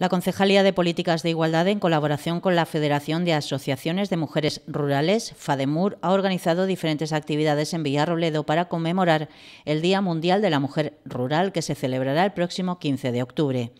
La Concejalía de Políticas de Igualdad, en colaboración con la Federación de Asociaciones de Mujeres Rurales, FADEMUR, ha organizado diferentes actividades en Villarroledo para conmemorar el Día Mundial de la Mujer Rural, que se celebrará el próximo 15 de octubre.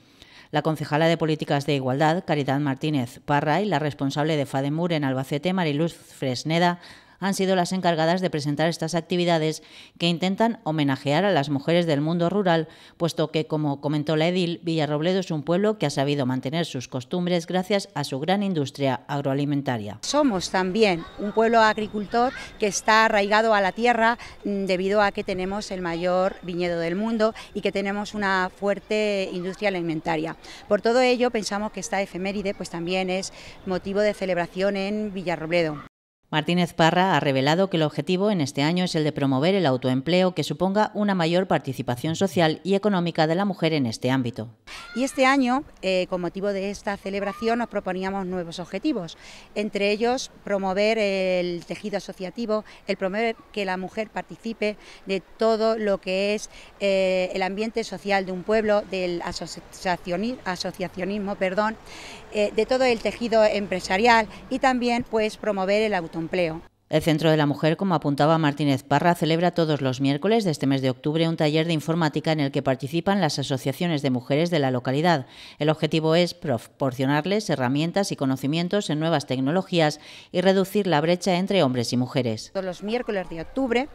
La concejala de Políticas de Igualdad, Caridad Martínez Parra, y la responsable de FADEMUR en Albacete, Mariluz Fresneda, han sido las encargadas de presentar estas actividades que intentan homenajear a las mujeres del mundo rural, puesto que, como comentó la edil, Villarrobledo es un pueblo que ha sabido mantener sus costumbres gracias a su gran industria agroalimentaria. Somos también un pueblo agricultor que está arraigado a la tierra mm, debido a que tenemos el mayor viñedo del mundo y que tenemos una fuerte industria alimentaria. Por todo ello, pensamos que esta efeméride pues también es motivo de celebración en Villarrobledo. Martínez Parra ha revelado que el objetivo en este año es el de promover el autoempleo que suponga una mayor participación social y económica de la mujer en este ámbito. Y este año, eh, con motivo de esta celebración, nos proponíamos nuevos objetivos, entre ellos promover el tejido asociativo, el promover que la mujer participe de todo lo que es eh, el ambiente social de un pueblo, del asociacionismo, asociacionismo perdón, eh, de todo el tejido empresarial y también pues promover el autoempleo. El Centro de la Mujer, como apuntaba Martínez Parra, celebra todos los miércoles de este mes de octubre un taller de informática en el que participan las asociaciones de mujeres de la localidad. El objetivo es proporcionarles herramientas y conocimientos en nuevas tecnologías y reducir la brecha entre hombres y mujeres. Todos los miércoles de octubre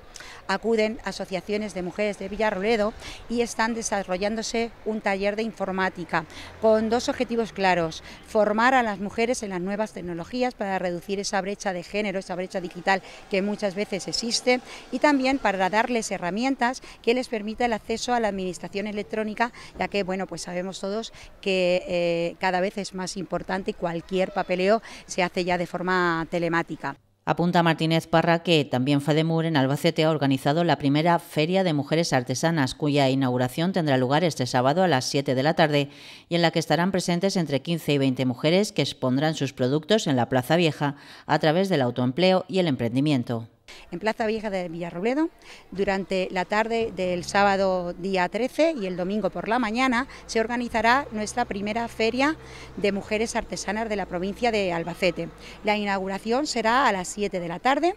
acuden asociaciones de mujeres de Villarroledo y están desarrollándose un taller de informática con dos objetivos claros, formar a las mujeres en las nuevas tecnologías para reducir esa brecha de género, esa brecha digital que muchas veces existe y también para darles herramientas que les permita el acceso a la administración electrónica, ya que bueno, pues sabemos todos que eh, cada vez es más importante y cualquier papeleo se hace ya de forma telemática. Apunta Martínez Parra que también Fademur en Albacete ha organizado la primera Feria de Mujeres Artesanas, cuya inauguración tendrá lugar este sábado a las 7 de la tarde y en la que estarán presentes entre 15 y 20 mujeres que expondrán sus productos en la Plaza Vieja a través del autoempleo y el emprendimiento en Plaza Vieja de Villarrobledo durante la tarde del sábado día 13 y el domingo por la mañana se organizará nuestra primera feria de mujeres artesanas de la provincia de Albacete. La inauguración será a las 7 de la tarde.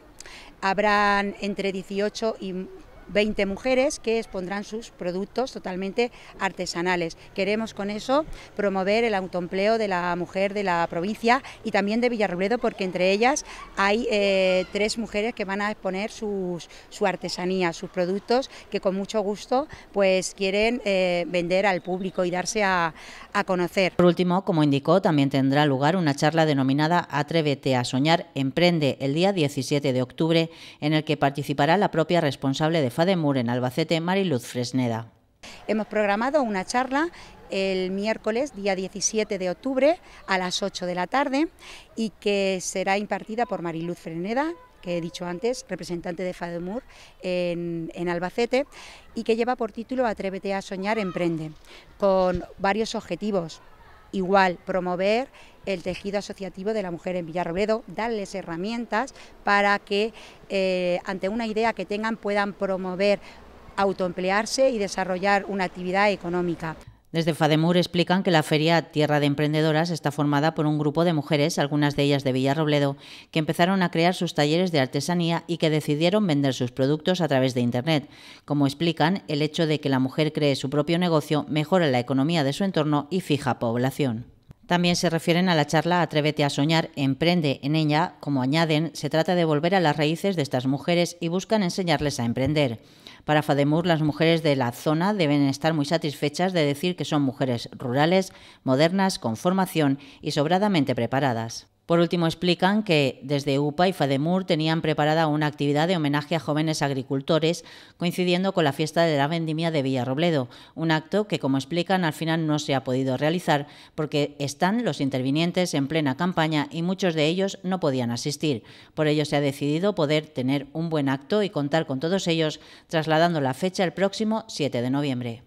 Habrán entre 18 y 20 mujeres que expondrán sus productos totalmente artesanales. Queremos con eso promover el autoempleo de la mujer de la provincia y también de Villarrobledo, porque entre ellas hay eh, tres mujeres que van a exponer su artesanía, sus productos que con mucho gusto pues quieren eh, vender al público y darse a, a conocer. Por último, como indicó, también tendrá lugar una charla denominada Atrévete a soñar, emprende el día 17 de octubre, en el que participará la propia responsable de FADEMUR en Albacete, Mariluz Fresneda. Hemos programado una charla el miércoles, día 17 de octubre, a las 8 de la tarde, y que será impartida por Mariluz Fresneda, que he dicho antes, representante de FADEMUR en, en, Albacete, y que lleva por título Atrévete a soñar, emprende, con varios objetivos. Igual, promover el tejido asociativo de la mujer en Villarrobledo, darles herramientas para que eh, ante una idea que tengan puedan promover autoemplearse y desarrollar una actividad económica. Desde FADEMUR explican que la feria Tierra de Emprendedoras está formada por un grupo de mujeres, algunas de ellas de Villarrobledo, que empezaron a crear sus talleres de artesanía y que decidieron vender sus productos a través de Internet. Como explican, el hecho de que la mujer cree su propio negocio mejora la economía de su entorno y fija población. También se refieren a la charla Atrévete a soñar, emprende. En ella, como añaden, se trata de volver a las raíces de estas mujeres y buscan enseñarles a emprender. Para Fademur, las mujeres de la zona deben estar muy satisfechas de decir que son mujeres rurales, modernas, con formación y sobradamente preparadas. Por último, explican que desde UPA y FADEMUR tenían preparada una actividad de homenaje a jóvenes agricultores, coincidiendo con la fiesta de la vendimia de Villarrobledo, un acto que, como explican, al final no se ha podido realizar porque están los intervinientes en plena campaña y muchos de ellos no podían asistir. Por ello, se ha decidido poder tener un buen acto y contar con todos ellos, trasladando la fecha el próximo 7 de noviembre.